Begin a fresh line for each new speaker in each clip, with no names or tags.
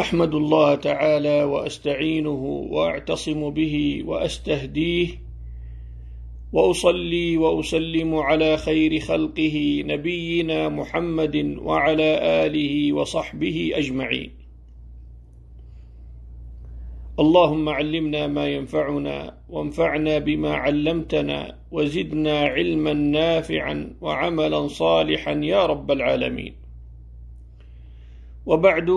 احمد الله تعالى واستعينه واعتصم به واستهديه واصلي واسلم على خير خلقه نبينا محمد وعلى اله وصحبه اجمعين اللهم علمنا ما ينفعنا وانفعنا بما علمتنا وزدنا علما نافعا وعملا صالحا يا رب العالمين وبعد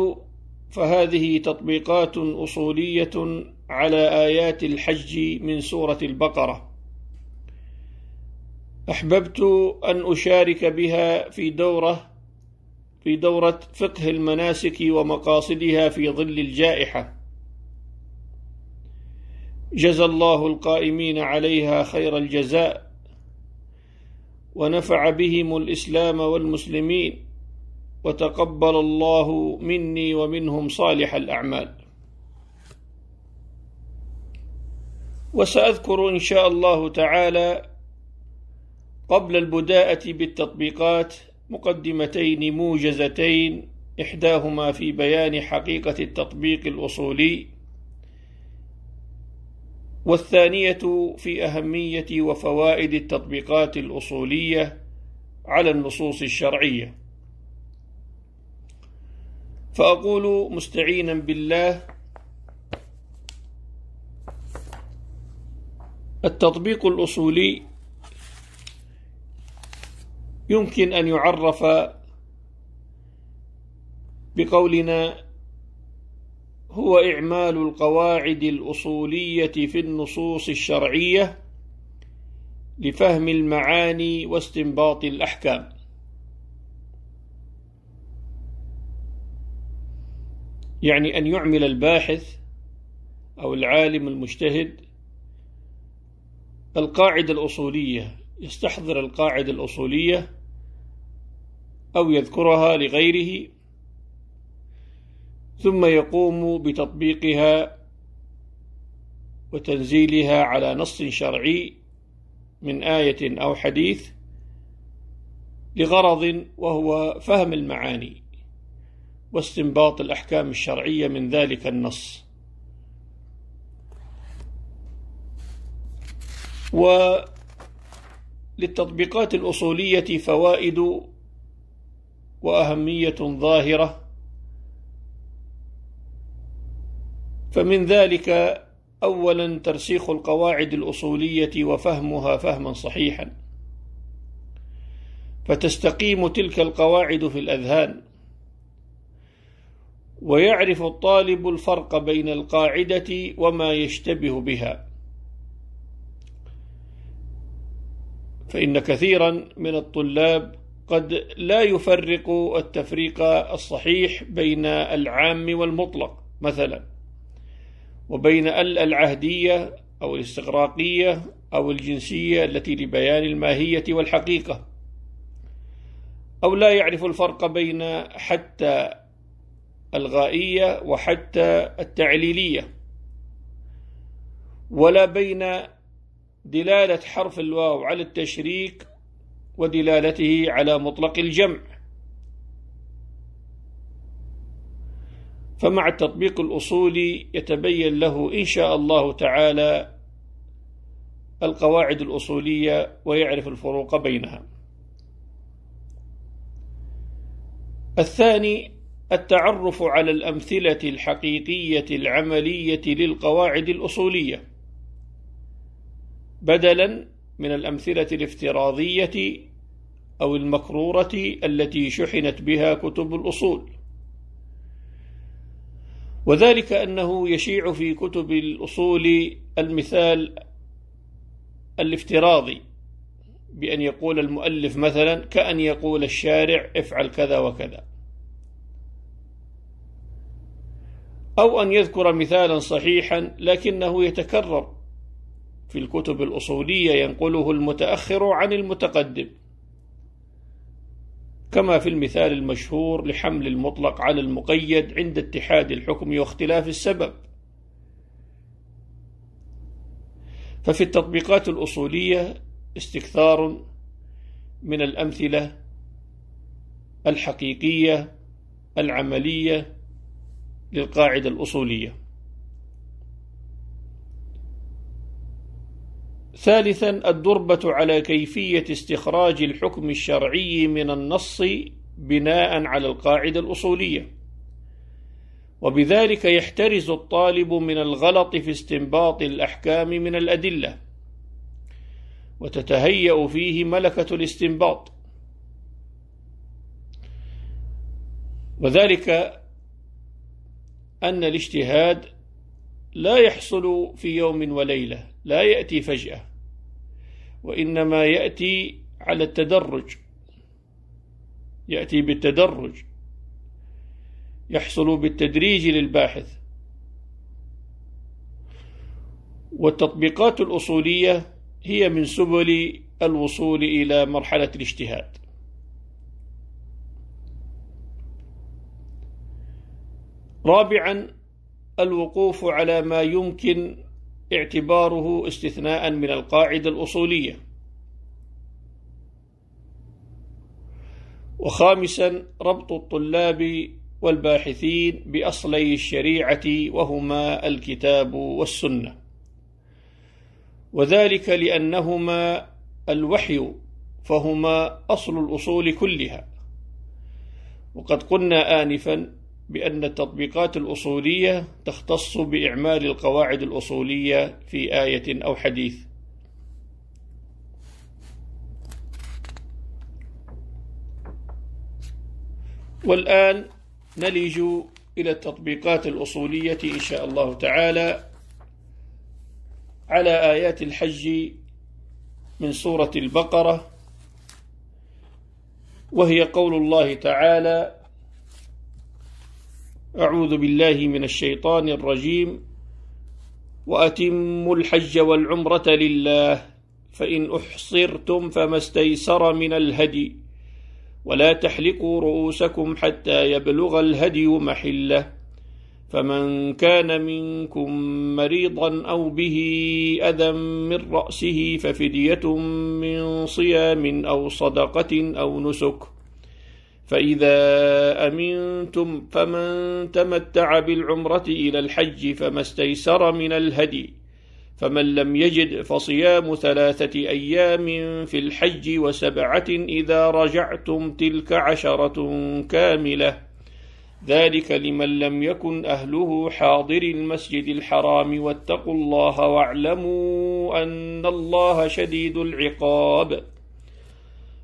فهذه تطبيقات اصوليه على ايات الحج من سوره البقره احببت ان اشارك بها في دوره في دوره فقه المناسك ومقاصدها في ظل الجائحه جزى الله القائمين عليها خير الجزاء ونفع بهم الاسلام والمسلمين وتقبل الله مني ومنهم صالح الأعمال وسأذكر إن شاء الله تعالى قبل البداءة بالتطبيقات مقدمتين موجزتين إحداهما في بيان حقيقة التطبيق الأصولي والثانية في أهمية وفوائد التطبيقات الأصولية على النصوص الشرعية فأقول مستعينا بالله التطبيق الأصولي يمكن أن يعرف بقولنا هو إعمال القواعد الأصولية في النصوص الشرعية لفهم المعاني واستنباط الأحكام يعني أن يعمل الباحث أو العالم المجتهد القاعدة الأصولية يستحضر القاعدة الأصولية أو يذكرها لغيره ثم يقوم بتطبيقها وتنزيلها على نص شرعي من آية أو حديث لغرض وهو فهم المعاني واستنباط الأحكام الشرعية من ذلك النص وللتطبيقات الأصولية فوائد وأهمية ظاهرة فمن ذلك أولا ترسيخ القواعد الأصولية وفهمها فهما صحيحا فتستقيم تلك القواعد في الأذهان ويعرف الطالب الفرق بين القاعدة وما يشتبه بها فإن كثيرا من الطلاب قد لا يفرق التفريق الصحيح بين العام والمطلق مثلا وبين العهدية أو الاستغراقية أو الجنسية التي لبيان الماهية والحقيقة أو لا يعرف الفرق بين حتى الغائية وحتى التعليلية ولا بين دلالة حرف الواو على التشريك ودلالته على مطلق الجمع فمع التطبيق الأصولي يتبين له إن شاء الله تعالى القواعد الأصولية ويعرف الفروق بينها الثاني التعرف على الأمثلة الحقيقية العملية للقواعد الأصولية بدلا من الأمثلة الافتراضية أو المكرورة التي شحنت بها كتب الأصول وذلك أنه يشيع في كتب الأصول المثال الافتراضي بأن يقول المؤلف مثلا كأن يقول الشارع افعل كذا وكذا أو أن يذكر مثالا صحيحا لكنه يتكرر في الكتب الأصولية ينقله المتأخر عن المتقدم كما في المثال المشهور لحمل المطلق على المقيد عند اتحاد الحكم واختلاف السبب ففي التطبيقات الأصولية استكثار من الأمثلة الحقيقية العملية للقاعدة الأصولية ثالثا الدربة على كيفية استخراج الحكم الشرعي من النص بناء على القاعدة الأصولية وبذلك يحترز الطالب من الغلط في استنباط الأحكام من الأدلة وتتهيأ فيه ملكة الاستنباط وذلك أن الاجتهاد لا يحصل في يوم وليلة لا يأتي فجأة وإنما يأتي على التدرج يأتي بالتدرج يحصل بالتدريج للباحث والتطبيقات الأصولية هي من سبل الوصول إلى مرحلة الاجتهاد رابعا الوقوف على ما يمكن اعتباره استثناء من القاعدة الأصولية وخامسا ربط الطلاب والباحثين بأصلي الشريعة وهما الكتاب والسنة وذلك لأنهما الوحي فهما أصل الأصول كلها وقد قلنا آنفا بأن التطبيقات الأصولية تختص بإعمال القواعد الأصولية في آية أو حديث والآن نلج إلى التطبيقات الأصولية إن شاء الله تعالى على آيات الحج من سورة البقرة وهي قول الله تعالى أعوذ بالله من الشيطان الرجيم وأتموا الحج والعمرة لله فإن أحصرتم فما استيسر من الهدي ولا تحلقوا رؤوسكم حتى يبلغ الهدي محله فمن كان منكم مريضا أو به أذى من رأسه ففدية من صيام أو صدقة أو نسك ۖ فإذا أمنتم فمن تمتع بالعمرة إلى الحج فما استيسر من الهدي فمن لم يجد فصيام ثلاثة أيام في الحج وسبعة إذا رجعتم تلك عشرة كاملة ذلك لمن لم يكن أهله حاضر المسجد الحرام واتقوا الله واعلموا أن الله شديد العقاب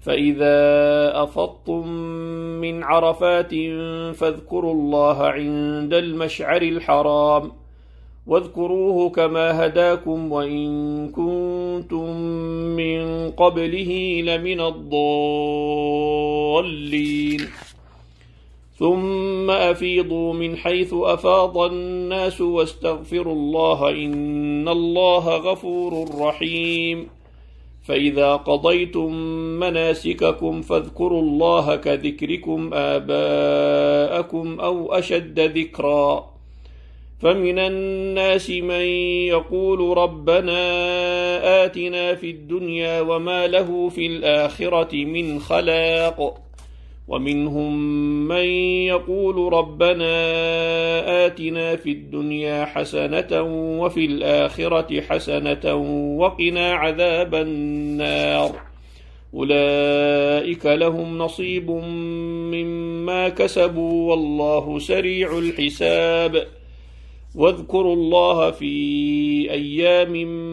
فإذا أفضتم من عرفات فاذكروا الله عند المشعر الحرام واذكروه كما هداكم وإن كنتم من قبله لمن الضالين ثم أفيضوا من حيث أفاض الناس واستغفروا الله إن الله غفور رحيم فإذا قضيتم مناسككم فاذكروا الله كذكركم آباءكم أو أشد ذكرا فمن الناس من يقول ربنا آتنا في الدنيا وما له في الآخرة من خلاق ومنهم من يقول ربنا آتنا في الدنيا حسنة وفي الآخرة حسنة وقنا عذاب النار أولئك لهم نصيب مما كسبوا والله سريع الحساب واذكروا الله في أيام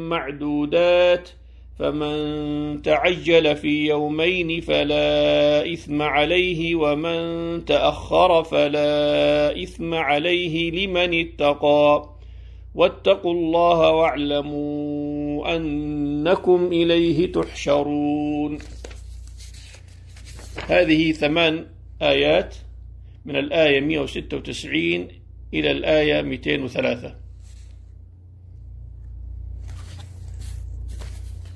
معدودات ۖ فمن تعجل في يومين فلا إثم عليه ومن تأخر فلا إثم عليه لمن اتقى واتقوا الله واعلموا أنكم إليه تحشرون هذه ثمان آيات من الآية 196 إلى الآية 203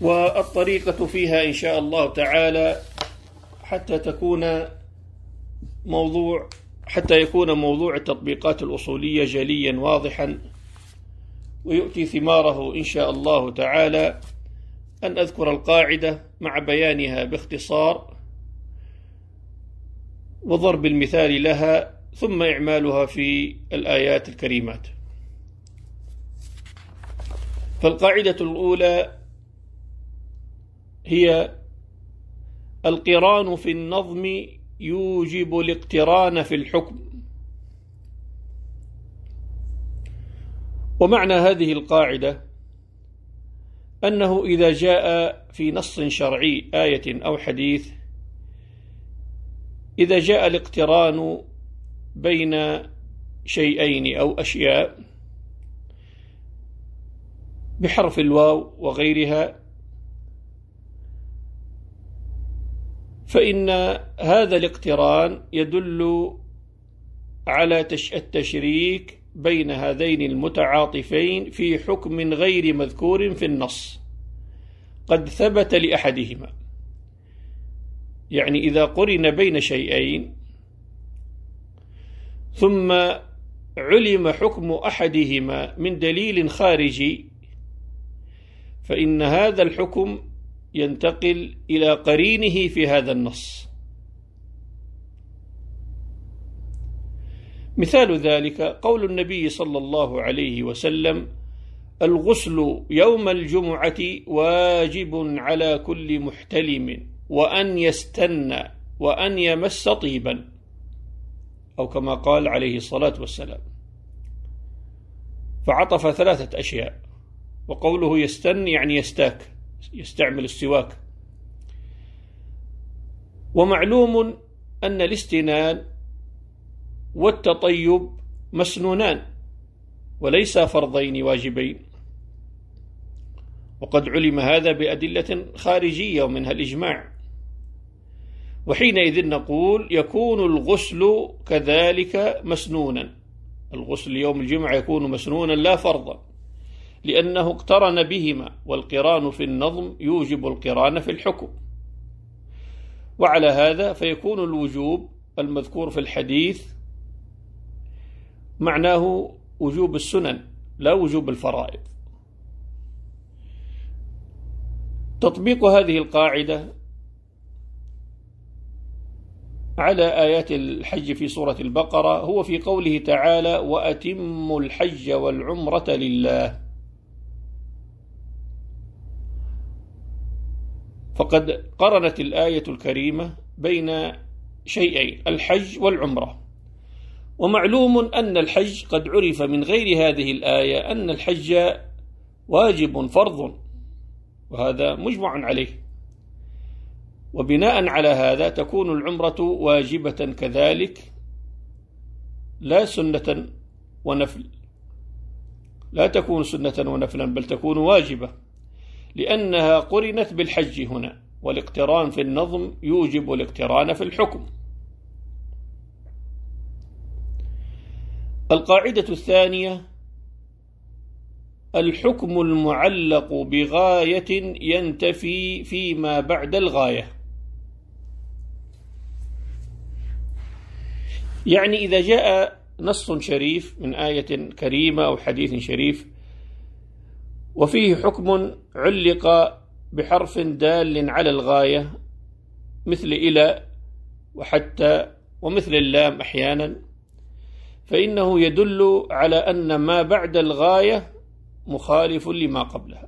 والطريقة فيها إن شاء الله تعالى حتى تكون موضوع حتى يكون موضوع التطبيقات الأصولية جليا واضحا ويؤتي ثماره إن شاء الله تعالى أن أذكر القاعدة مع بيانها باختصار وضرب المثال لها ثم إعمالها في الآيات الكريمات فالقاعدة الأولى هي القران في النظم يوجب الاقتران في الحكم ومعنى هذه القاعدة أنه إذا جاء في نص شرعي آية أو حديث إذا جاء الاقتران بين شيئين أو أشياء بحرف الواو وغيرها فإن هذا الاقتران يدل على التشريك بين هذين المتعاطفين في حكم غير مذكور في النص قد ثبت لأحدهما يعني إذا قرن بين شيئين ثم علم حكم أحدهما من دليل خارجي فإن هذا الحكم ينتقل إلى قرينه في هذا النص مثال ذلك قول النبي صلى الله عليه وسلم الغسل يوم الجمعة واجب على كل محتلم وأن يستنى وأن يمس طيبا أو كما قال عليه الصلاة والسلام فعطف ثلاثة أشياء وقوله يستن يعني يستاك يستعمل السواك ومعلوم أن الاستنان والتطيب مسنونان وليس فرضين واجبين وقد علم هذا بأدلة خارجية ومنها الإجماع وحينئذ نقول يكون الغسل كذلك مسنونا الغسل يوم الجمعة يكون مسنونا لا فرضا لأنه اقترن بهما والقران في النظم يوجب القران في الحكم وعلى هذا فيكون الوجوب المذكور في الحديث معناه وجوب السنن لا وجوب الفرائض تطبيق هذه القاعدة على آيات الحج في سورة البقرة هو في قوله تعالى وأتم الحج والعمرة لله فقد قرنت الآية الكريمة بين شيئين الحج والعمرة ومعلوم أن الحج قد عرف من غير هذه الآية أن الحج واجب فرض وهذا مجمع عليه وبناء على هذا تكون العمرة واجبة كذلك لا سنة ونفل لا تكون سنة ونفلا بل تكون واجبة لأنها قرنت بالحج هنا والاقتران في النظم يوجب الاقتران في الحكم القاعدة الثانية الحكم المعلق بغاية ينتفي فيما بعد الغاية يعني إذا جاء نص شريف من آية كريمة أو حديث شريف وفيه حكم علق بحرف دال على الغاية مثل إلى وحتى ومثل اللام أحيانا فإنه يدل على أن ما بعد الغاية مخالف لما قبلها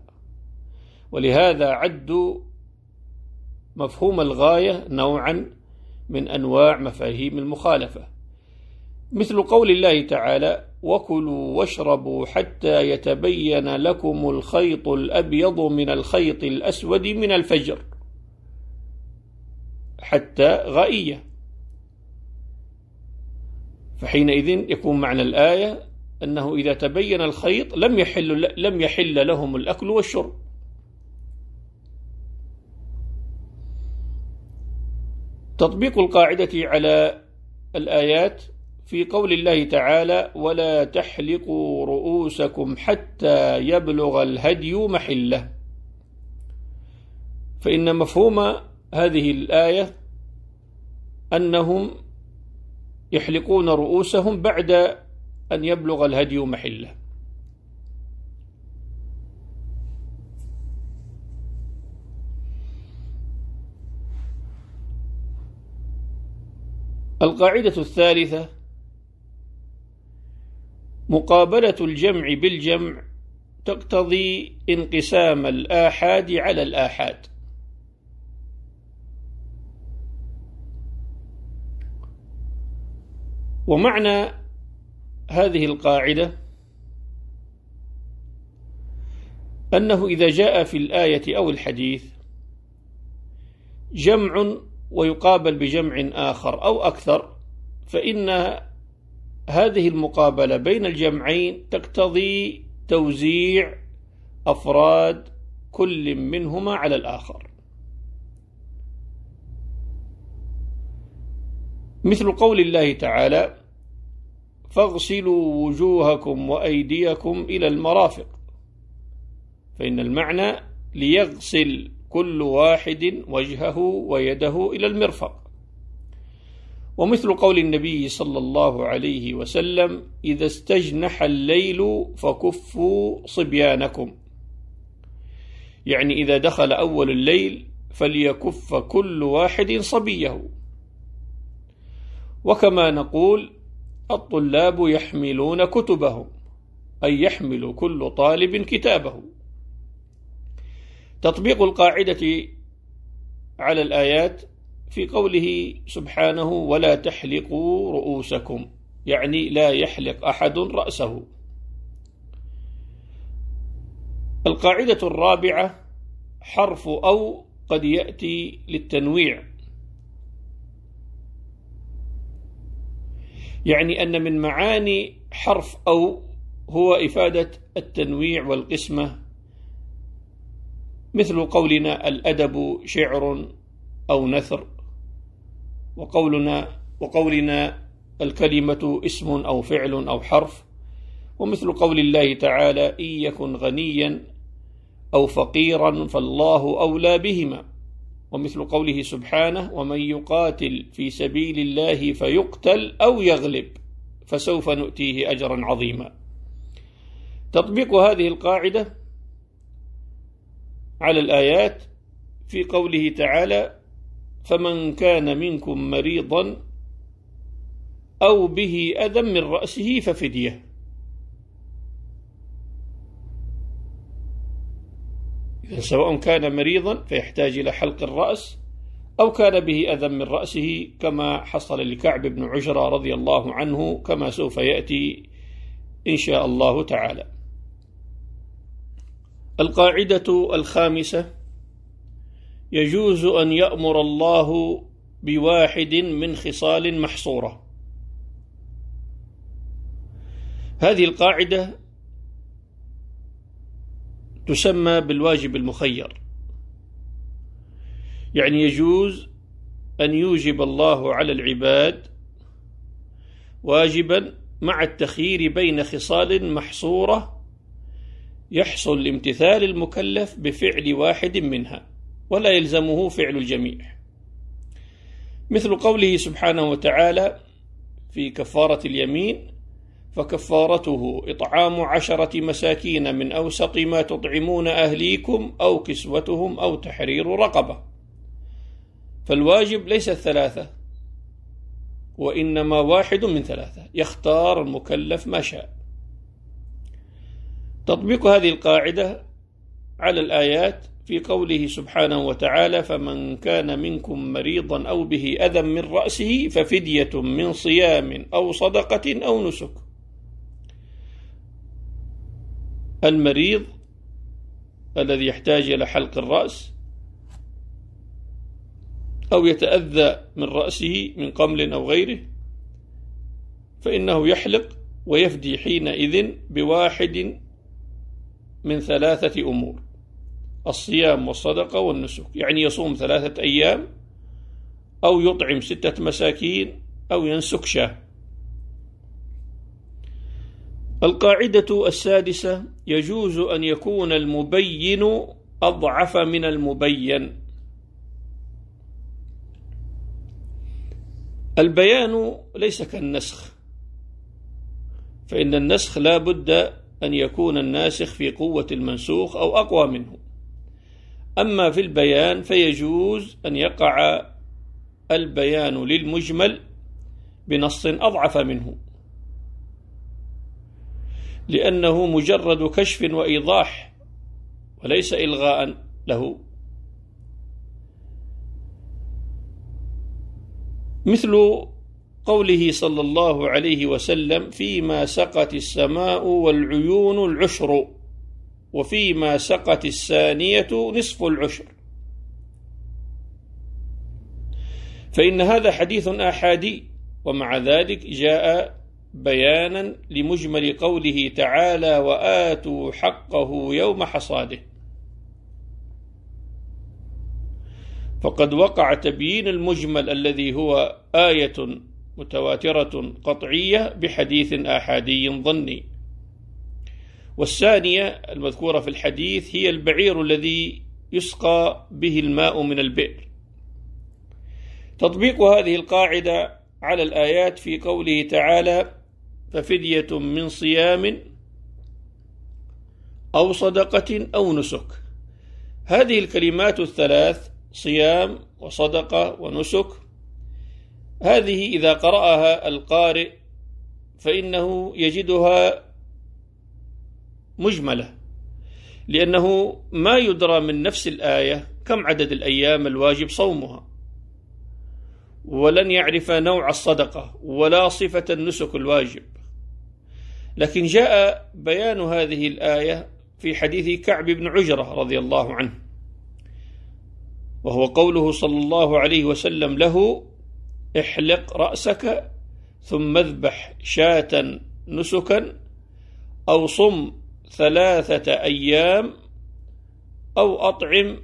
ولهذا عدوا مفهوم الغاية نوعا من أنواع مفاهيم المخالفة مثل قول الله تعالى وكلوا واشربوا حتى يتبين لكم الخيط الأبيض من الخيط الأسود من الفجر حتى غائية فحينئذ يكون معنى الآية أنه إذا تبين الخيط لم يحل, لم يحل لهم الأكل والشرب تطبيق القاعدة على الآيات في قول الله تعالى ولا تحلقوا رؤوسكم حتى يبلغ الهدي محله فإن مفهوم هذه الآية أنهم يحلقون رؤوسهم بعد أن يبلغ الهدي محله القاعدة الثالثة مقابلة الجمع بالجمع تقتضي انقسام الآحاد على الآحاد ومعنى هذه القاعدة أنه إذا جاء في الآية أو الحديث جمع ويقابل بجمع آخر أو أكثر فإن هذه المقابلة بين الجمعين تقتضي توزيع أفراد كل منهما على الآخر مثل قول الله تعالى فاغسلوا وجوهكم وأيديكم إلى المرافق فإن المعنى ليغسل كل واحد وجهه ويده إلى المرفق ومثل قول النبي صلى الله عليه وسلم إذا استجنح الليل فكفوا صبيانكم يعني إذا دخل أول الليل فليكف كل واحد صبيه وكما نقول الطلاب يحملون كتبهم أي يحمل كل طالب كتابه تطبيق القاعدة على الآيات في قوله سبحانه ولا تحلقوا رؤوسكم يعني لا يحلق أحد رأسه القاعدة الرابعة حرف أو قد يأتي للتنويع يعني أن من معاني حرف أو هو إفادة التنويع والقسمة مثل قولنا الأدب شعر أو نثر وقولنا وقولنا الكلمة اسم أو فعل أو حرف ومثل قول الله تعالى إن يكن غنيا أو فقيرا فالله أولى بهما ومثل قوله سبحانه ومن يقاتل في سبيل الله فيقتل أو يغلب فسوف نؤتيه أجرا عظيما تطبيق هذه القاعدة على الآيات في قوله تعالى فمن كان منكم مريضا أو به أذى من رأسه ففدية سواء كان مريضا فيحتاج إلى حلق الرأس أو كان به أذى من رأسه كما حصل لكعب بن عجرة رضي الله عنه كما سوف يأتي إن شاء الله تعالى القاعدة الخامسة يجوز أن يأمر الله بواحد من خصال محصورة هذه القاعدة تسمى بالواجب المخير يعني يجوز أن يوجب الله على العباد واجبا مع التخيير بين خصال محصورة يحصل امتثال المكلف بفعل واحد منها ولا يلزمه فعل الجميع مثل قوله سبحانه وتعالى في كفارة اليمين فكفارته إطعام عشرة مساكين من أوسط ما تطعمون أهليكم أو كسوتهم أو تحرير رقبة فالواجب ليس الثلاثة وإنما واحد من ثلاثة يختار المكلف ما شاء تطبيق هذه القاعدة على الآيات في قوله سبحانه وتعالى فمن كان منكم مريضا أو به أذى من رأسه ففدية من صيام أو صدقة أو نسك المريض الذي يحتاج إلى حلق الرأس أو يتأذى من رأسه من قمل أو غيره فإنه يحلق ويفدي حينئذ بواحد من ثلاثة أمور الصيام والصدقة والنسك يعني يصوم ثلاثة أيام أو يطعم ستة مساكين أو ينسك شاه القاعدة السادسة يجوز أن يكون المبين أضعف من المبين البيان ليس كالنسخ فإن النسخ لا بد أن يكون الناسخ في قوة المنسوخ أو أقوى منه أما في البيان فيجوز أن يقع البيان للمجمل بنص أضعف منه لأنه مجرد كشف وإيضاح وليس إلغاء له مثل قوله صلى الله عليه وسلم فيما سقت السماء والعيون العشر وفيما سقت الثانية نصف العشر فإن هذا حديث أحادي ومع ذلك جاء بيانا لمجمل قوله تعالى وآتوا حقه يوم حصاده فقد وقع تبيين المجمل الذي هو آية متواترة قطعية بحديث آحادي ظني والثانية المذكورة في الحديث هي البعير الذي يسقى به الماء من البئر تطبيق هذه القاعدة على الآيات في قوله تعالى ففدية من صيام أو صدقة أو نسك هذه الكلمات الثلاث صيام وصدقة ونسك هذه إذا قرأها القارئ فإنه يجدها مجملة لأنه ما يدرى من نفس الآية كم عدد الأيام الواجب صومها ولن يعرف نوع الصدقة ولا صفة النسك الواجب لكن جاء بيان هذه الآية في حديث كعب بن عجرة رضي الله عنه وهو قوله صلى الله عليه وسلم له احلق رأسك ثم اذبح شاة نسكا أو صم ثلاثة أيام أو أطعم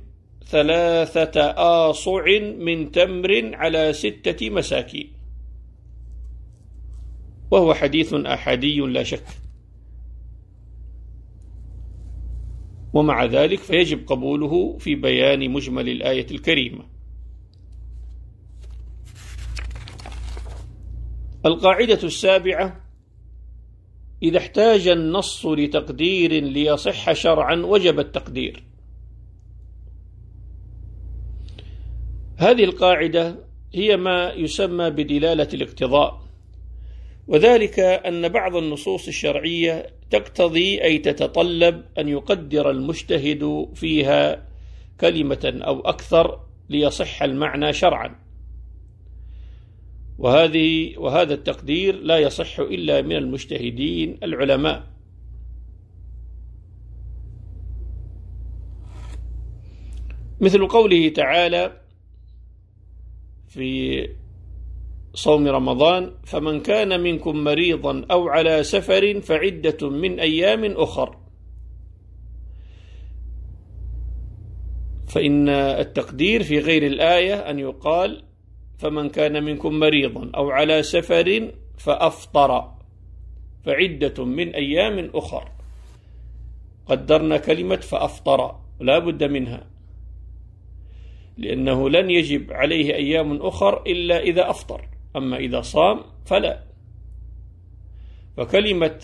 ثلاثة آصع من تمر على ستة مساكين وهو حديث أحادي لا شك ومع ذلك فيجب قبوله في بيان مجمل الآية الكريمة القاعدة السابعة إذا احتاج النص لتقدير ليصح شرعا وجب التقدير هذه القاعدة هي ما يسمى بدلالة الاقتضاء وذلك أن بعض النصوص الشرعية تقتضي أي تتطلب أن يقدر المجتهد فيها كلمة أو أكثر ليصح المعنى شرعا وهذه وهذا التقدير لا يصح إلا من المجتهدين العلماء مثل قوله تعالى في صوم رمضان فمن كان منكم مريضا أو على سفر فعدة من أيام أخر فإن التقدير في غير الآية أن يقال فمن كان منكم مريضا أو على سفر فأفطر فعدة من أيام أخر قدرنا كلمة فأفطر لا بد منها لأنه لن يجب عليه أيام أخر إلا إذا أفطر أما إذا صام فلا فكلمة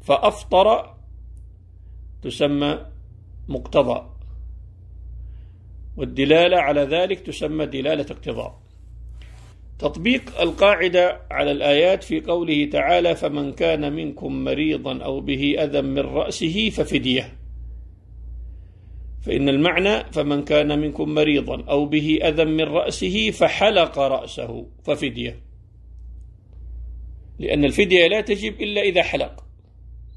فأفطر تسمى مقتضى والدلالة على ذلك تسمى دلالة اقتضاء تطبيق القاعدة على الآيات في قوله تعالى فمن كان منكم مريضا أو به أذى من رأسه ففدية فإن المعنى فمن كان منكم مريضا أو به أذى من رأسه فحلق رأسه ففدية لأن الفدية لا تجب إلا إذا حلق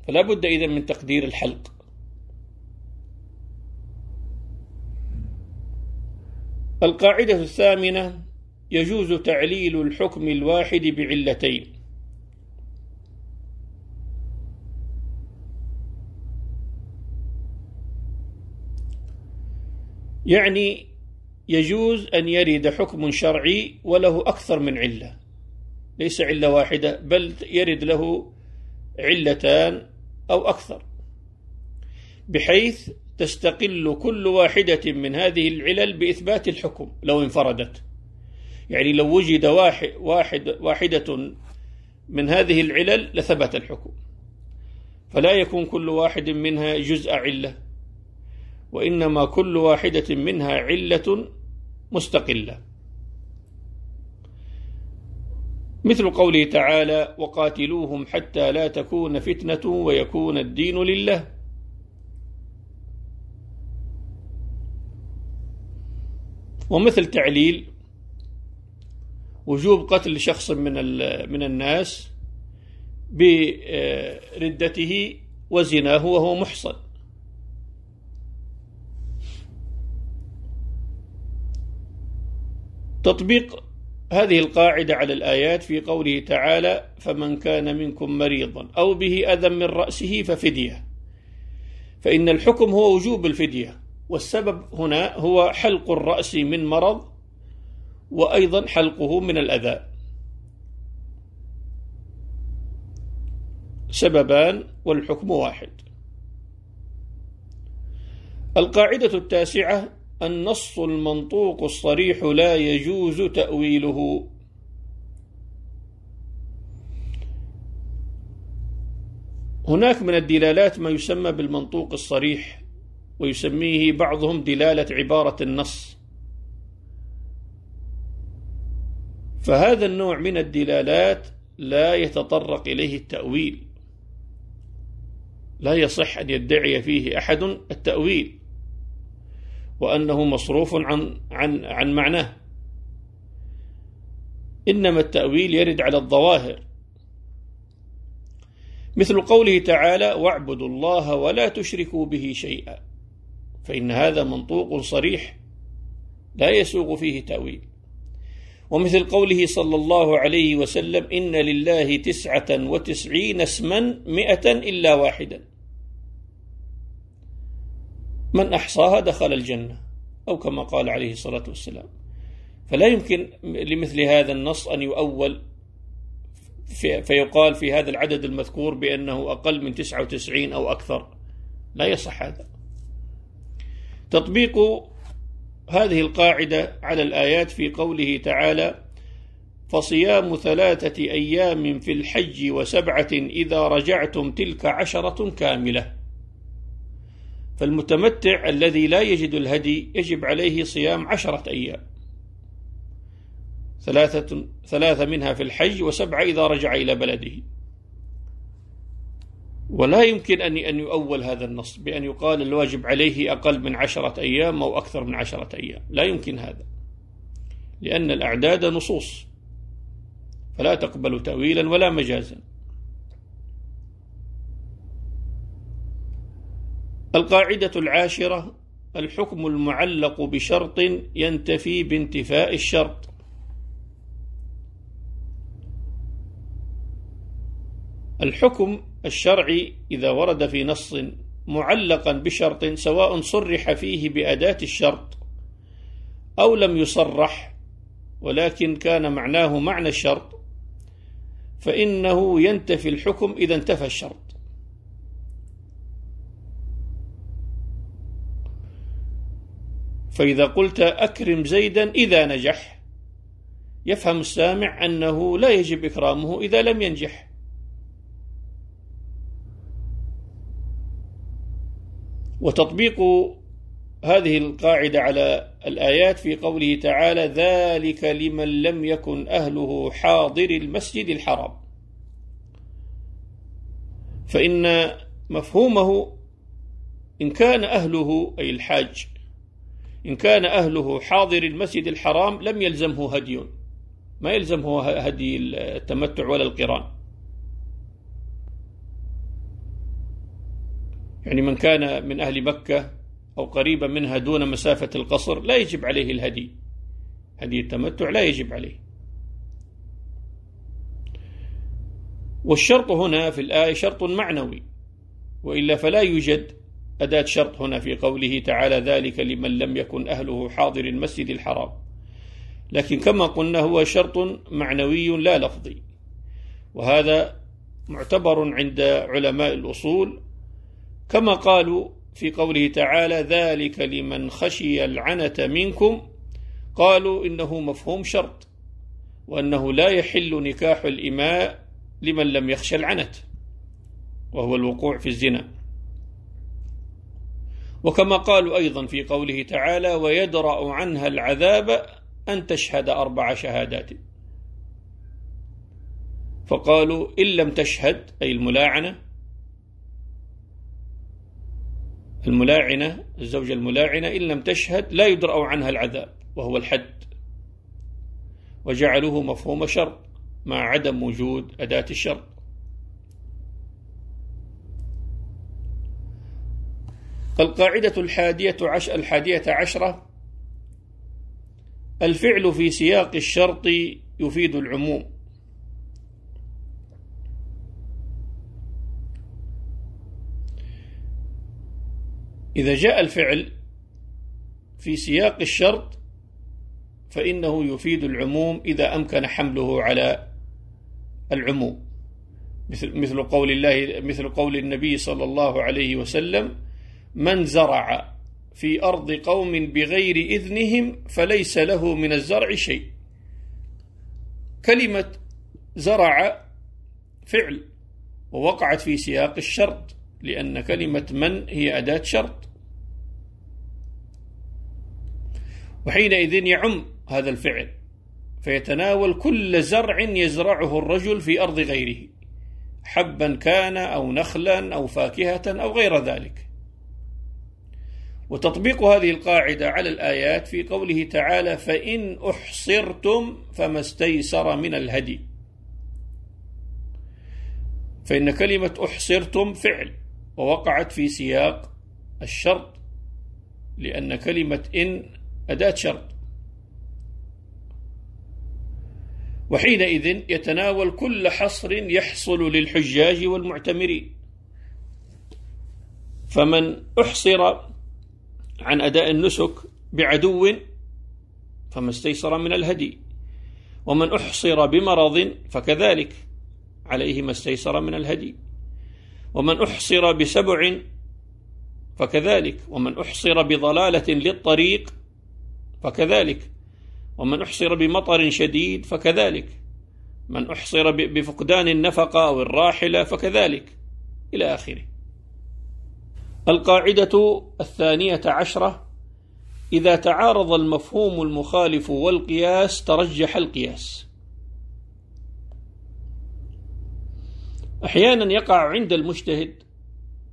فلا بد إذا من تقدير الحلق القاعدة الثامنة يجوز تعليل الحكم الواحد بعلتين يعني يجوز أن يرد حكم شرعي وله أكثر من علة ليس علة واحدة بل يرد له علتان أو أكثر بحيث تستقل كل واحدة من هذه العلل بإثبات الحكم لو انفردت يعني لو وجد واحد واحد واحدة من هذه العلل لثبت الحكم فلا يكون كل واحد منها جزء علة وإنما كل واحدة منها علة مستقلة مثل قوله تعالى وقاتلوهم حتى لا تكون فتنة ويكون الدين لله ومثل تعليل وجوب قتل شخص من من الناس بردته وزناه وهو محصن تطبيق هذه القاعدة على الآيات في قوله تعالى فمن كان منكم مريضا أو به أذى من رأسه ففدية فإن الحكم هو وجوب الفدية والسبب هنا هو حلق الرأس من مرض وأيضا حلقه من الأذى سببان والحكم واحد القاعدة التاسعة النص المنطوق الصريح لا يجوز تأويله هناك من الدلالات ما يسمى بالمنطوق الصريح ويسميه بعضهم دلالة عبارة النص فهذا النوع من الدلالات لا يتطرق إليه التأويل لا يصح أن يدعي فيه أحد التأويل وأنه مصروف عن, عن, عن معناه إنما التأويل يرد على الظواهر مثل قوله تعالى واعبدوا الله ولا تشركوا به شيئا فإن هذا منطوق صريح لا يسوغ فيه تأويل ومثل قوله صلى الله عليه وسلم إن لله تسعة وتسعين اسما مئة إلا واحدا من أحصاها دخل الجنة أو كما قال عليه الصلاة والسلام فلا يمكن لمثل هذا النص أن يؤول في فيقال في هذا العدد المذكور بأنه أقل من تسعة وتسعين أو أكثر لا يصح هذا تطبيق هذه القاعدة على الآيات في قوله تعالى فصيام ثلاثة أيام في الحج وسبعة إذا رجعتم تلك عشرة كاملة فالمتمتع الذي لا يجد الهدي يجب عليه صيام عشرة أيام ثلاثة, ثلاثة منها في الحج وسبعة إذا رجع إلى بلده ولا يمكن أن أن يؤول هذا النص بأن يقال الواجب عليه أقل من عشرة أيام أو أكثر من عشرة أيام لا يمكن هذا لأن الأعداد نصوص فلا تقبل تأويلا ولا مجازا القاعدة العاشرة الحكم المعلق بشرط ينتفي بانتفاء الشرط الحكم الشرعي إذا ورد في نص معلقا بشرط سواء صرح فيه بأداة الشرط أو لم يصرح ولكن كان معناه معنى الشرط فإنه ينتفي الحكم إذا انتفى الشرط فإذا قلت أكرم زيدا إذا نجح يفهم السامع أنه لا يجب إكرامه إذا لم ينجح وتطبيق هذه القاعدة على الآيات في قوله تعالى ذلك لمن لم يكن أهله حاضر المسجد الحرام فإن مفهومه إن كان أهله أي الحاج إن كان أهله حاضر المسجد الحرام لم يلزمه هدي ما يلزمه هدي التمتع ولا القران يعني من كان من أهل مكة أو قريبا منها دون مسافة القصر لا يجب عليه الهدي هدي التمتع لا يجب عليه والشرط هنا في الآية شرط معنوي وإلا فلا يوجد أداة شرط هنا في قوله تعالى ذلك لمن لم يكن أهله حاضر المسجد الحرام لكن كما قلنا هو شرط معنوي لا لفظي وهذا معتبر عند علماء الأصول كما قالوا في قوله تعالى ذلك لمن خشي العنة منكم قالوا إنه مفهوم شرط وأنه لا يحل نكاح الإماء لمن لم يخشى العنت وهو الوقوع في الزنا وكما قالوا أيضا في قوله تعالى ويدرأ عنها العذاب أن تشهد أربع شهادات فقالوا إن لم تشهد أي الملاعنة الملاعنة الزوجة الملاعنة إن لم تشهد لا يدرأ عنها العذاب وهو الحد وجعلوه مفهوم شر مع عدم وجود أداة الشر القاعدة الحادية عش الحادية عشرة الفعل في سياق الشرط يفيد العموم إذا جاء الفعل في سياق الشرط فإنه يفيد العموم إذا أمكن حمله على العموم مثل مثل قول الله مثل قول النبي صلى الله عليه وسلم من زرع في أرض قوم بغير إذنهم فليس له من الزرع شيء كلمة زرع فعل ووقعت في سياق الشرط لأن كلمة من هي أداة شرط وحينئذ يعم هذا الفعل فيتناول كل زرع يزرعه الرجل في أرض غيره حبا كان أو نخلا أو فاكهة أو غير ذلك وتطبيق هذه القاعدة على الآيات في قوله تعالى فإن أحصرتم فما استيسر من الهدي فإن كلمة أحصرتم فعل ووقعت في سياق الشرط لأن كلمة إن أداة شرط وحينئذ يتناول كل حصر يحصل للحجاج والمعتمرين فمن أحصر عن أداء النسك بعدو فما استيسر من الهدي ومن أحصر بمرض فكذلك عليه ما استيسر من الهدي ومن أحصر بسبع فكذلك ومن أحصر بضلالة للطريق فكذلك ومن أحصر بمطر شديد فكذلك من أحصر بفقدان النفقة أو الراحلة فكذلك إلى آخره القاعدة الثانية عشرة إذا تعارض المفهوم المخالف والقياس ترجح القياس أحيانا يقع عند المجتهد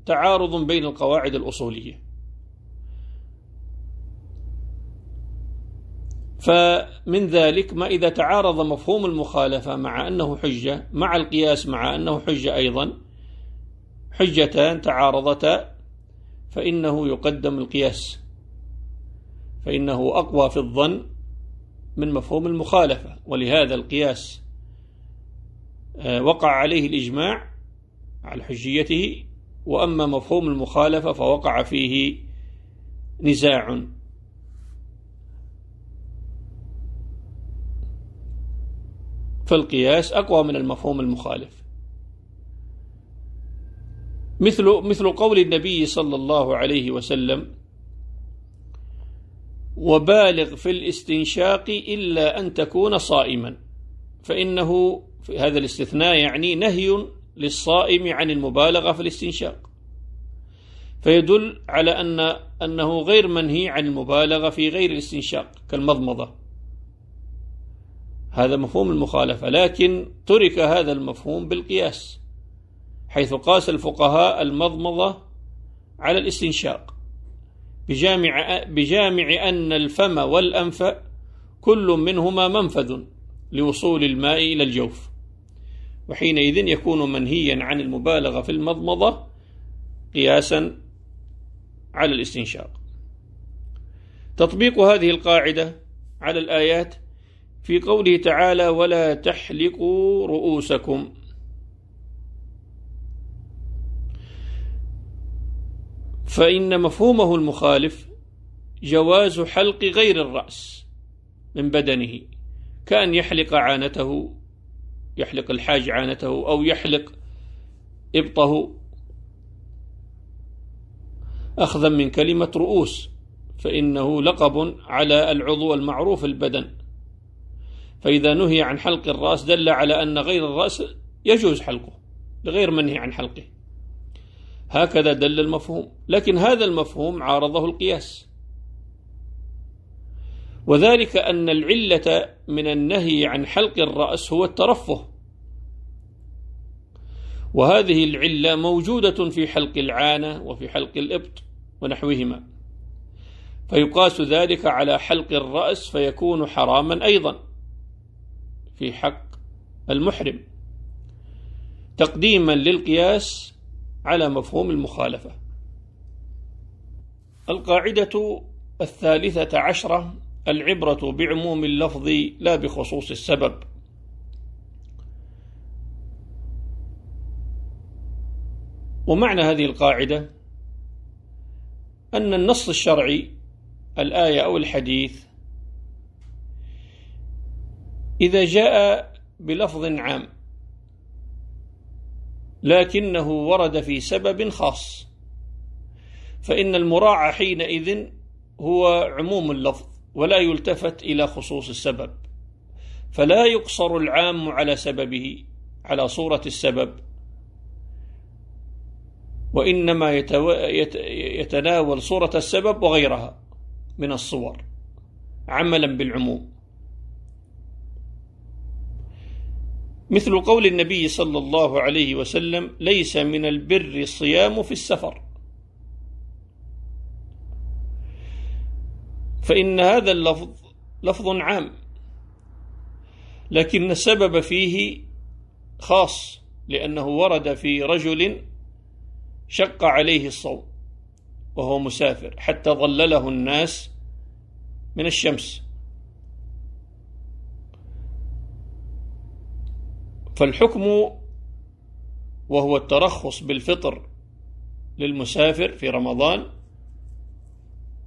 تعارض بين القواعد الأصولية فمن ذلك ما إذا تعارض مفهوم المخالفة مع أنه حجة مع القياس مع أنه حجة أيضا حجتان تعارضتا فإنه يقدم القياس فإنه أقوى في الظن من مفهوم المخالفة ولهذا القياس آه، وقع عليه الإجماع على حجيته وأما مفهوم المخالفة فوقع فيه نزاع فالقياس أقوى من المفهوم المخالف مثل مثل قول النبي صلى الله عليه وسلم وبالغ في الاستنشاق إلا أن تكون صائما فإنه في هذا الاستثناء يعني نهي للصائم عن المبالغة في الاستنشاق فيدل على أن أنه غير منهي عن المبالغة في غير الاستنشاق كالمضمضة هذا مفهوم المخالفة لكن ترك هذا المفهوم بالقياس حيث قاس الفقهاء المضمضة على الاستنشاق بجامع, بجامع أن الفم والأنف كل منهما منفذ لوصول الماء إلى الجوف وحينئذ يكون منهيا عن المبالغة في المضمضة قياسا على الاستنشاق تطبيق هذه القاعدة على الآيات في قوله تعالى ولا تحلقوا رؤوسكم فإن مفهومه المخالف جواز حلق غير الرأس من بدنه كأن يحلق عانته يحلق الحاج عانته أو يحلق إبطه أخذا من كلمة رؤوس فإنه لقب على العضو المعروف البدن فإذا نهي عن حلق الرأس دل على أن غير الرأس يجوز حلقه لغير منهي عن حلقه هكذا دل المفهوم لكن هذا المفهوم عارضه القياس وذلك أن العلة من النهي عن حلق الرأس هو الترفه وهذه العلة موجودة في حلق العانة وفي حلق الإبط ونحوهما فيقاس ذلك على حلق الرأس فيكون حراما أيضا في حق المحرم تقديما للقياس على مفهوم المخالفة القاعدة الثالثة عشرة العبرة بعموم اللفظ لا بخصوص السبب ومعنى هذه القاعدة أن النص الشرعي الآية أو الحديث إذا جاء بلفظ عام لكنه ورد في سبب خاص فإن المراعى حينئذ هو عموم اللفظ ولا يلتفت إلى خصوص السبب فلا يقصر العام على سببه على صورة السبب وإنما يتناول صورة السبب وغيرها من الصور عملا بالعموم مثل قول النبي صلى الله عليه وسلم ليس من البر الصيام في السفر فإن هذا اللفظ لفظ عام لكن السبب فيه خاص لأنه ورد في رجل شق عليه الصوم وهو مسافر حتى ظلله الناس من الشمس فالحكم وهو الترخص بالفطر للمسافر في رمضان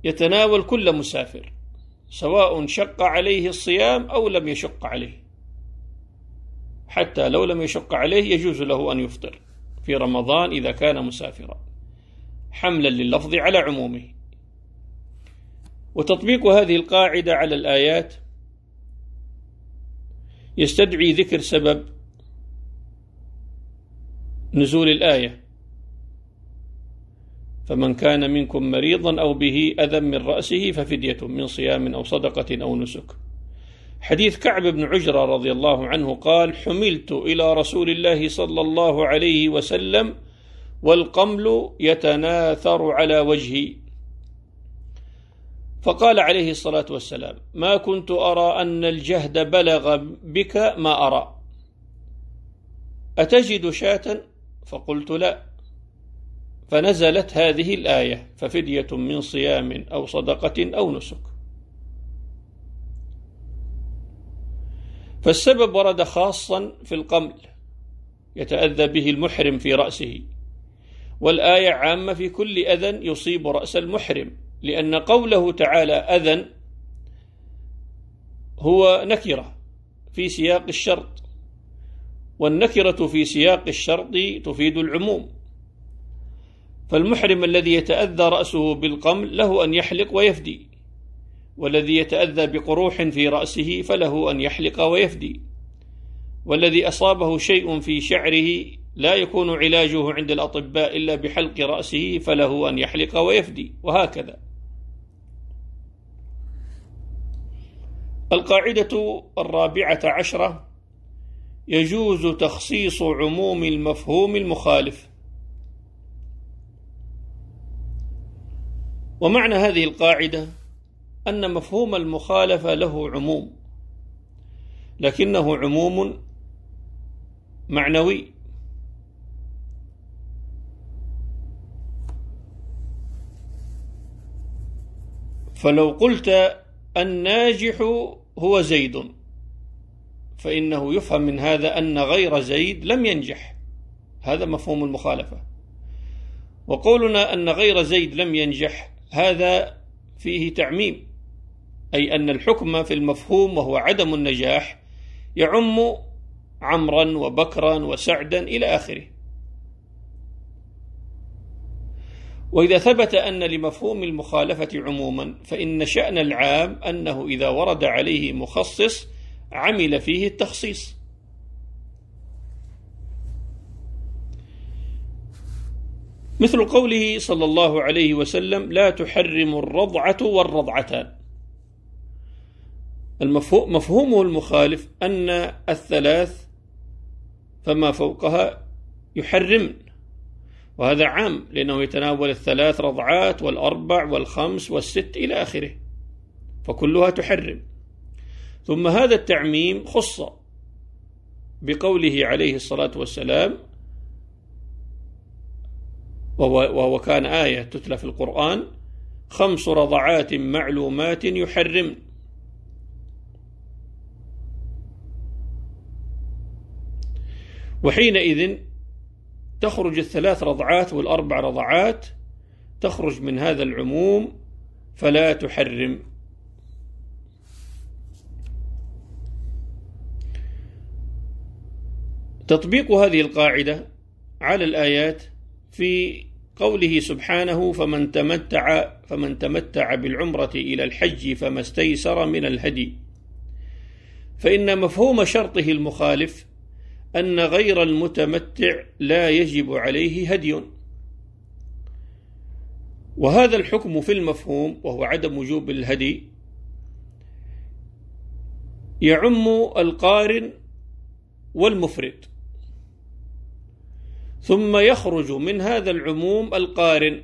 يتناول كل مسافر سواء شق عليه الصيام أو لم يشق عليه حتى لو لم يشق عليه يجوز له أن يفطر في رمضان إذا كان مسافرا حملا للفظ على عمومه وتطبيق هذه القاعدة على الآيات يستدعي ذكر سبب نزول الآية فمن كان منكم مريضا أو به أذى من رأسه ففدية من صيام أو صدقة أو نسك حديث كعب بن عجرة رضي الله عنه قال حملت إلى رسول الله صلى الله عليه وسلم والقمل يتناثر على وجهي فقال عليه الصلاة والسلام ما كنت أرى أن الجهد بلغ بك ما أرى أتجد شاة فقلت لا فنزلت هذه الآية ففدية من صيام أو صدقة أو نسك فالسبب ورد خاصا في القمل يتأذى به المحرم في رأسه والآية عامة في كل أذى يصيب رأس المحرم لأن قوله تعالى أذى هو نكرة في سياق الشرط والنكرة في سياق الشرط تفيد العموم فالمحرم الذي يتأذى رأسه بالقمل له أن يحلق ويفدي والذي يتأذى بقروح في رأسه فله أن يحلق ويفدي والذي أصابه شيء في شعره لا يكون علاجه عند الأطباء إلا بحلق رأسه فله أن يحلق ويفدي وهكذا القاعدة الرابعة عشرة يجوز تخصيص عموم المفهوم المخالف ومعنى هذه القاعدة أن مفهوم المخالفة له عموم لكنه عموم معنوي فلو قلت الناجح هو زيد فإنه يفهم من هذا أن غير زيد لم ينجح هذا مفهوم المخالفة وقولنا أن غير زيد لم ينجح هذا فيه تعميم أي أن الحكم في المفهوم وهو عدم النجاح يعم عمرا وبكرا وسعدا إلى آخره وإذا ثبت أن لمفهوم المخالفة عموما فإن شأن العام أنه إذا ورد عليه مخصص عمل فيه التخصيص مثل قوله صلى الله عليه وسلم لا تحرم الرضعة والرضعتان المفهوم مفهومه المخالف أن الثلاث فما فوقها يحرمن وهذا عام لأنه يتناول الثلاث رضعات والأربع والخمس والست إلى آخره فكلها تحرم ثم هذا التعميم خص بقوله عليه الصلاة والسلام وهو, وهو كان آية تتلى في القرآن خمس رضعات معلومات يحرم وحينئذ تخرج الثلاث رضعات والأربع رضعات تخرج من هذا العموم فلا تحرم تطبيق هذه القاعدة على الآيات في قوله سبحانه فمن تمتع فمن تمتع بالعمرة إلى الحج فما استيسر من الهدي فإن مفهوم شرطه المخالف أن غير المتمتع لا يجب عليه هدي وهذا الحكم في المفهوم وهو عدم وجوب الهدي يعم القارن والمفرد ثم يخرج من هذا العموم القارن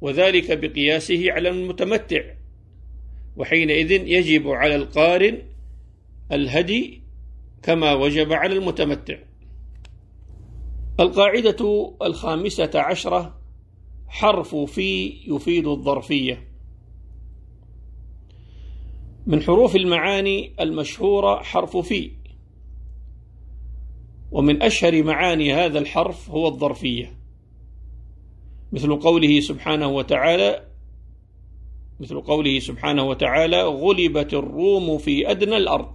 وذلك بقياسه على المتمتع وحينئذ يجب على القارن الهدي كما وجب على المتمتع القاعدة الخامسة عشرة حرف في يفيد الظرفية من حروف المعاني المشهورة حرف في ومن أشهر معاني هذا الحرف هو الظرفية مثل قوله سبحانه وتعالى مثل قوله سبحانه وتعالى غلبت الروم في أدنى الأرض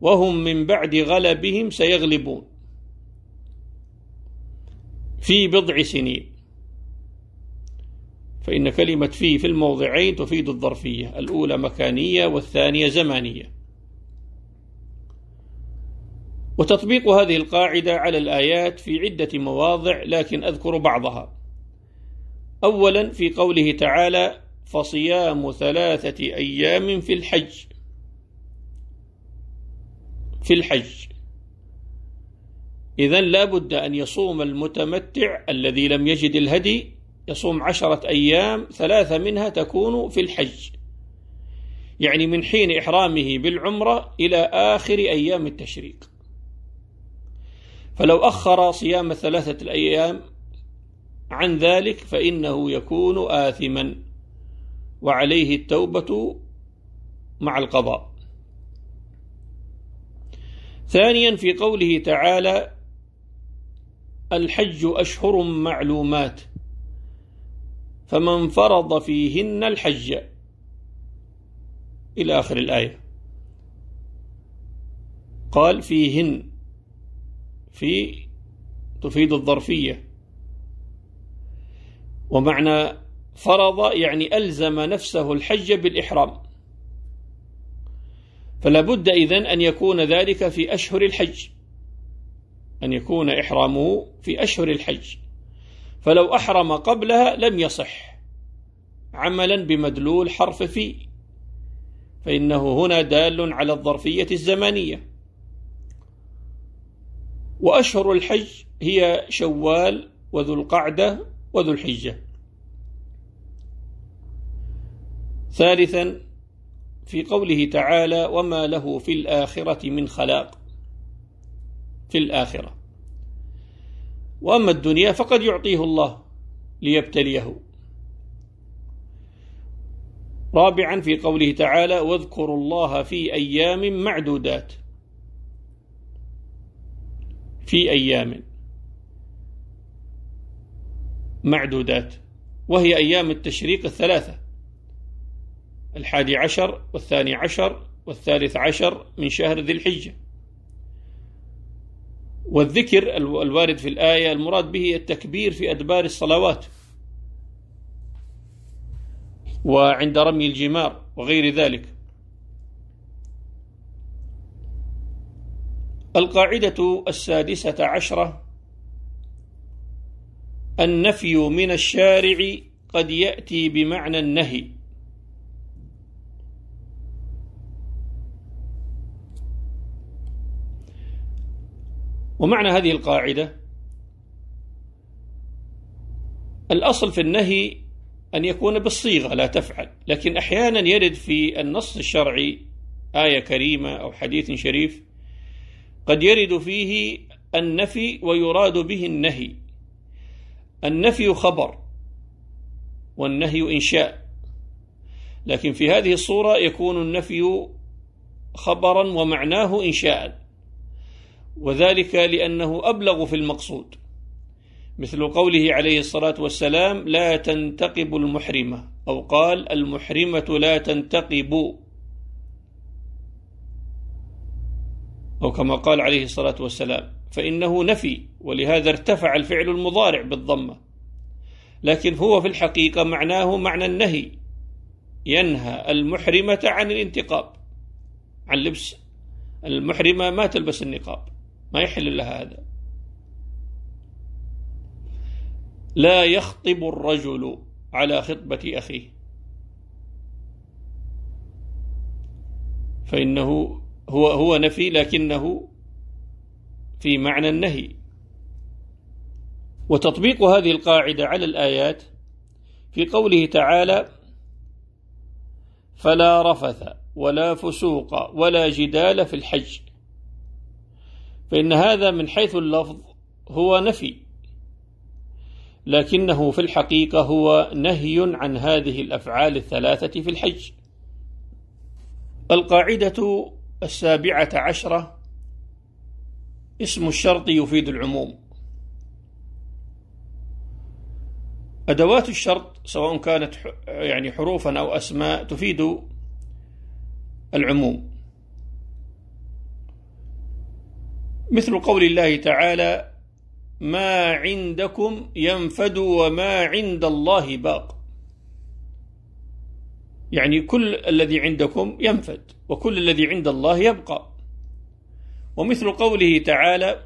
وهم من بعد غلبهم سيغلبون في بضع سنين فإن كلمة في في الموضعين تفيد الظرفية الأولى مكانية والثانية زمانية وتطبيق هذه القاعدة على الآيات في عدة مواضع لكن أذكر بعضها أولا في قوله تعالى فصيام ثلاثة أيام في الحج في الحج إذا لا بد أن يصوم المتمتع الذي لم يجد الهدي يصوم عشرة أيام ثلاثة منها تكون في الحج يعني من حين إحرامه بالعمرة إلى آخر أيام التشريق فلو أخر صيام ثلاثة الأيام عن ذلك فإنه يكون آثما وعليه التوبة مع القضاء ثانيا في قوله تعالى الحج أشهر معلومات فمن فرض فيهن الحج إلى آخر الآية قال فيهن في تفيد الظرفية ومعنى فرض يعني ألزم نفسه الحج بالإحرام فلا بد إذن أن يكون ذلك في أشهر الحج أن يكون إحرامه في أشهر الحج فلو أحرم قبلها لم يصح عملا بمدلول حرف في فإنه هنا دال على الظرفية الزمانية وأشهر الحج هي شوال وذو القعدة وذو الحجة ثالثا في قوله تعالى وما له في الآخرة من خلاق في الآخرة وأما الدنيا فقد يعطيه الله ليبتليه رابعا في قوله تعالى واذكروا الله في أيام معدودات في أيام معدودات وهي أيام التشريق الثلاثة الحادي عشر والثاني عشر والثالث عشر من شهر ذي الحجة والذكر الوارد في الآية المراد به التكبير في أدبار الصلوات وعند رمي الجمار وغير ذلك القاعدة السادسة عشرة النفي من الشارع قد يأتي بمعنى النهي ومعنى هذه القاعدة الأصل في النهي أن يكون بالصيغة لا تفعل لكن أحيانا يرد في النص الشرعي آية كريمة أو حديث شريف قد يرد فيه النفي ويراد به النهي النفي خبر والنهي إنشاء لكن في هذه الصورة يكون النفي خبرا ومعناه إنشاء وذلك لأنه أبلغ في المقصود مثل قوله عليه الصلاة والسلام لا تنتقب المحرمة أو قال المحرمة لا تنتقب أو كما قال عليه الصلاة والسلام فإنه نفي ولهذا ارتفع الفعل المضارع بالضمة لكن هو في الحقيقة معناه معنى النهي ينهى المحرمة عن الانتقاب عن لبس المحرمة ما تلبس النقاب ما يحل لها هذا لا يخطب الرجل على خطبة أخيه فإنه هو هو نفي لكنه في معنى النهي وتطبيق هذه القاعدة على الآيات في قوله تعالى فلا رفث ولا فسوق ولا جدال في الحج فإن هذا من حيث اللفظ هو نفي لكنه في الحقيقة هو نهي عن هذه الأفعال الثلاثة في الحج القاعدة السابعة عشرة اسم الشرط يفيد العموم أدوات الشرط سواء كانت يعني حروفا أو أسماء تفيد العموم مثل قول الله تعالى ما عندكم ينفد وما عند الله باق يعني كل الذي عندكم ينفد وكل الذي عند الله يبقى ومثل قوله تعالى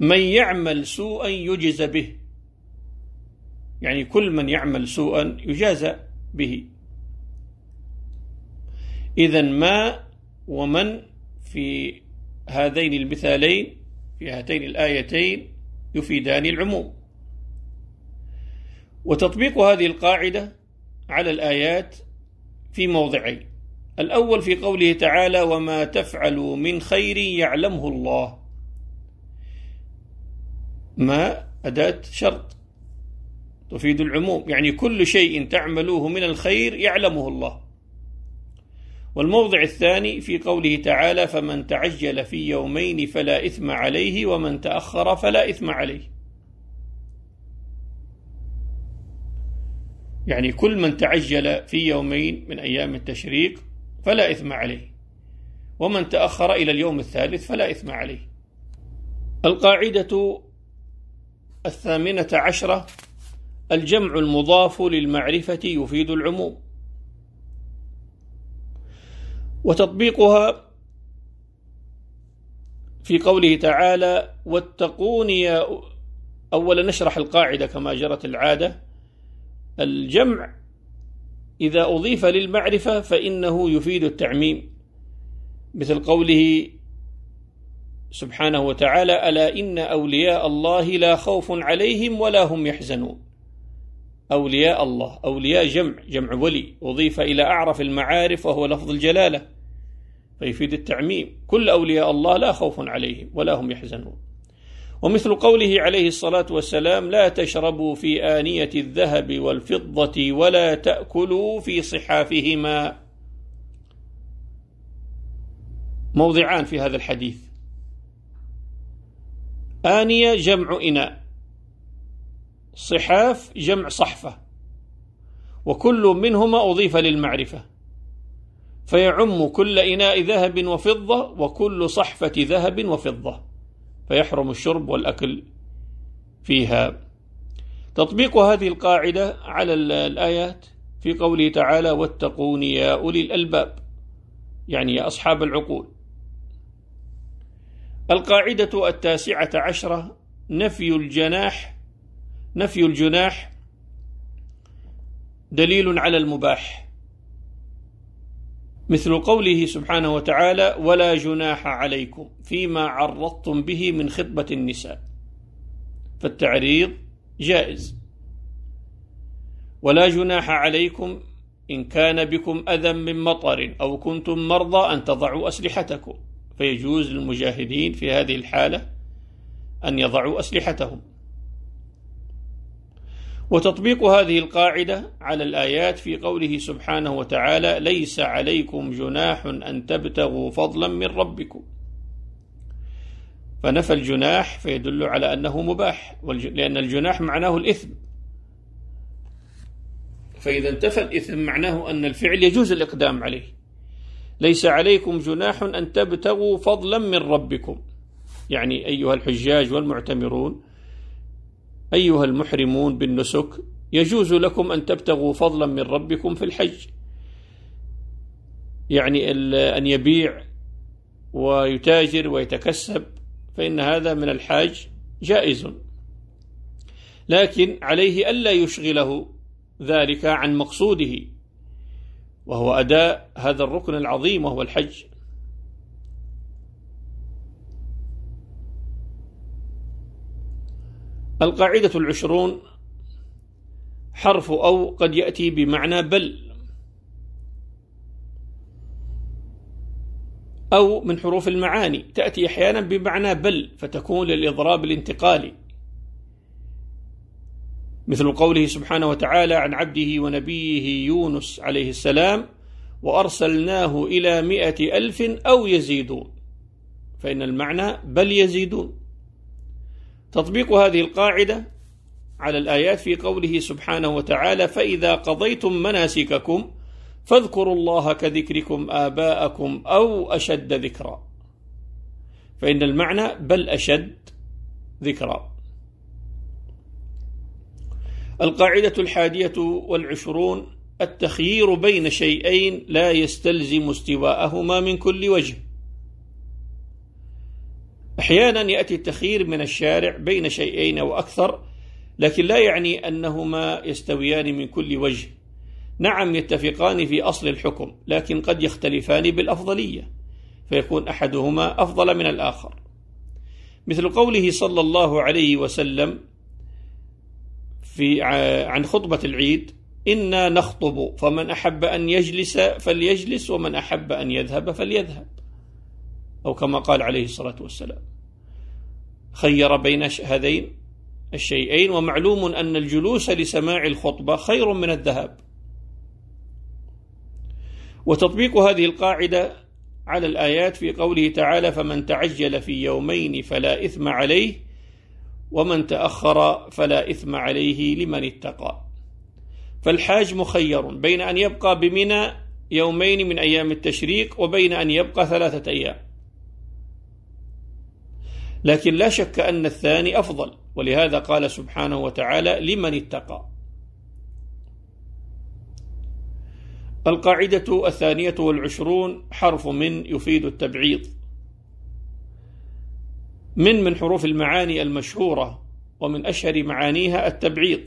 من يعمل سوءا يجز به يعني كل من يعمل سوءا يجازى به إذا ما ومن في هذين المثالين في هاتين الآيتين يفيدان العموم وتطبيق هذه القاعدة على الآيات في موضعين الأول في قوله تعالى وما تفعلوا من خير يعلمه الله ما أداة شرط تفيد العموم يعني كل شيء تعملوه من الخير يعلمه الله والموضع الثاني في قوله تعالى فمن تعجل في يومين فلا إثم عليه ومن تأخر فلا إثم عليه يعني كل من تعجل في يومين من أيام التشريق فلا إثم عليه ومن تأخر إلى اليوم الثالث فلا إثم عليه القاعدة الثامنة عشرة الجمع المضاف للمعرفة يفيد العموم وتطبيقها في قوله تعالى واتقون يا أولا نشرح القاعدة كما جرت العادة الجمع إذا أضيف للمعرفة فإنه يفيد التعميم مثل قوله سبحانه وتعالى ألا إن أولياء الله لا خوف عليهم ولا هم يحزنون أولياء الله أولياء جمع جمع ولي أضيف إلى أعرف المعارف وهو لفظ الجلالة فيفيد التعميم كل أولياء الله لا خوف عليهم ولا هم يحزنون ومثل قوله عليه الصلاة والسلام لا تشربوا في آنية الذهب والفضة ولا تأكلوا في صحافهما موضعان في هذا الحديث آنية جمع إناء صحاف جمع صحفة وكل منهما أضيف للمعرفة فيعم كل إناء ذهب وفضة وكل صحفة ذهب وفضة فيحرم الشرب والأكل فيها تطبيق هذه القاعدة على الآيات في قوله تعالى واتقون يا أولي الألباب يعني يا أصحاب العقول القاعدة التاسعة عشرة نفي الجناح نفي الجناح دليل على المباح مثل قوله سبحانه وتعالى ولا جناح عليكم فيما عرضتم به من خطبة النساء فالتعريض جائز ولا جناح عليكم إن كان بكم أذى من مطر أو كنتم مرضى أن تضعوا أسلحتكم فيجوز للمجاهدين في هذه الحالة أن يضعوا أسلحتهم وتطبيق هذه القاعدة على الآيات في قوله سبحانه وتعالى ليس عليكم جناح أن تبتغوا فضلا من ربكم فنفى الجناح فيدل على أنه مباح لأن الجناح معناه الإثم فإذا انتفى الإثم معناه أن الفعل يجوز الإقدام عليه ليس عليكم جناح أن تبتغوا فضلا من ربكم يعني أيها الحجاج والمعتمرون أيها المحرمون بالنسك يجوز لكم أن تبتغوا فضلا من ربكم في الحج يعني أن يبيع ويتاجر ويتكسب فإن هذا من الحاج جائز لكن عليه ألا يشغله ذلك عن مقصوده وهو أداء هذا الركن العظيم وهو الحج القاعدة العشرون حرف أو قد يأتي بمعنى بل أو من حروف المعاني تأتي أحيانا بمعنى بل فتكون للإضراب الانتقالي مثل قوله سبحانه وتعالى عن عبده ونبيه يونس عليه السلام وأرسلناه إلى مئة ألف أو يزيدون فإن المعنى بل يزيدون تطبيق هذه القاعدة على الآيات في قوله سبحانه وتعالى فإذا قضيتم مناسككم فاذكروا الله كذكركم آباءكم أو أشد ذكرا فإن المعنى بل أشد ذكرا القاعدة الحادية والعشرون التخيير بين شيئين لا يستلزم استواءهما من كل وجه أحيانا يأتي التخيير من الشارع بين شيئين أو أكثر لكن لا يعني أنهما يستويان من كل وجه نعم يتفقان في أصل الحكم لكن قد يختلفان بالأفضلية فيكون أحدهما أفضل من الآخر مثل قوله صلى الله عليه وسلم في عن خطبة العيد إنا نخطب فمن أحب أن يجلس فليجلس ومن أحب أن يذهب فليذهب أو كما قال عليه الصلاة والسلام خير بين هذين الشيئين ومعلوم أن الجلوس لسماع الخطبة خير من الذهاب وتطبيق هذه القاعدة على الآيات في قوله تعالى فمن تعجل في يومين فلا إثم عليه ومن تأخر فلا إثم عليه لمن اتقى فالحاج مخير بين أن يبقى بمنى يومين من أيام التشريق وبين أن يبقى ثلاثة أيام لكن لا شك أن الثاني أفضل ولهذا قال سبحانه وتعالى لمن اتقى القاعدة الثانية والعشرون حرف من يفيد التبعيض من من حروف المعاني المشهورة ومن أشهر معانيها التبعيض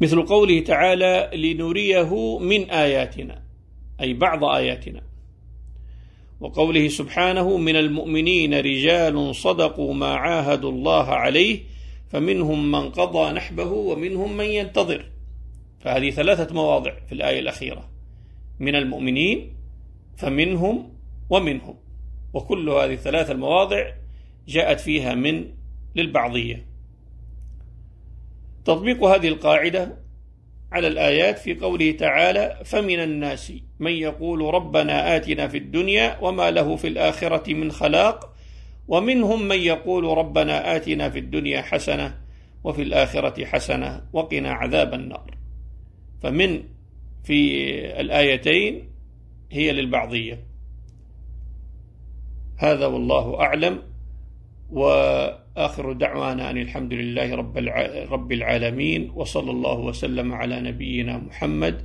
مثل قوله تعالى لنريه من آياتنا أي بعض آياتنا وقوله سبحانه من المؤمنين رجال صدقوا ما عاهدوا الله عليه فمنهم من قضى نحبه ومنهم من ينتظر فهذه ثلاثة مواضع في الآية الأخيرة من المؤمنين فمنهم ومنهم وكل هذه الثلاثة المواضع جاءت فيها من للبعضية تطبيق هذه القاعدة على الآيات في قوله تعالى فمن الناس من يقول ربنا آتنا في الدنيا وما له في الآخرة من خلاق ومنهم من يقول ربنا آتنا في الدنيا حسنة وفي الآخرة حسنة وقنا عذاب النار فمن في الآيتين هي للبعضية هذا والله أعلم وآخر دعوانا أن الحمد لله رب العالمين وصلى الله وسلم على نبينا محمد